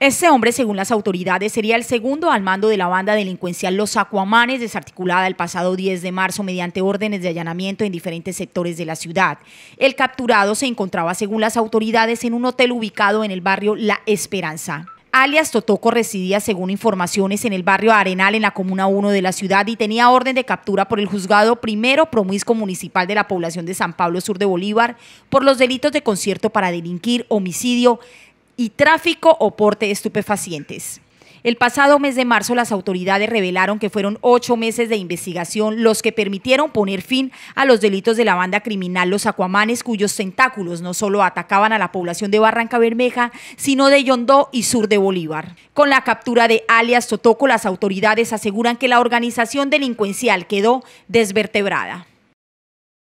Este hombre, según las autoridades, sería el segundo al mando de la banda delincuencial Los Acuamanes, desarticulada el pasado 10 de marzo mediante órdenes de allanamiento en diferentes sectores de la ciudad. El capturado se encontraba, según las autoridades, en un hotel ubicado en el barrio La Esperanza. Alias Totoco residía, según informaciones, en el barrio Arenal, en la Comuna 1 de la ciudad y tenía orden de captura por el juzgado primero promisco municipal de la población de San Pablo Sur de Bolívar por los delitos de concierto para delinquir, homicidio, y tráfico o porte de estupefacientes. El pasado mes de marzo las autoridades revelaron que fueron ocho meses de investigación los que permitieron poner fin a los delitos de la banda criminal Los Acuamanes, cuyos tentáculos no solo atacaban a la población de Barranca Bermeja, sino de Yondó y sur de Bolívar. Con la captura de alias Totoco, las autoridades aseguran que la organización delincuencial quedó desvertebrada.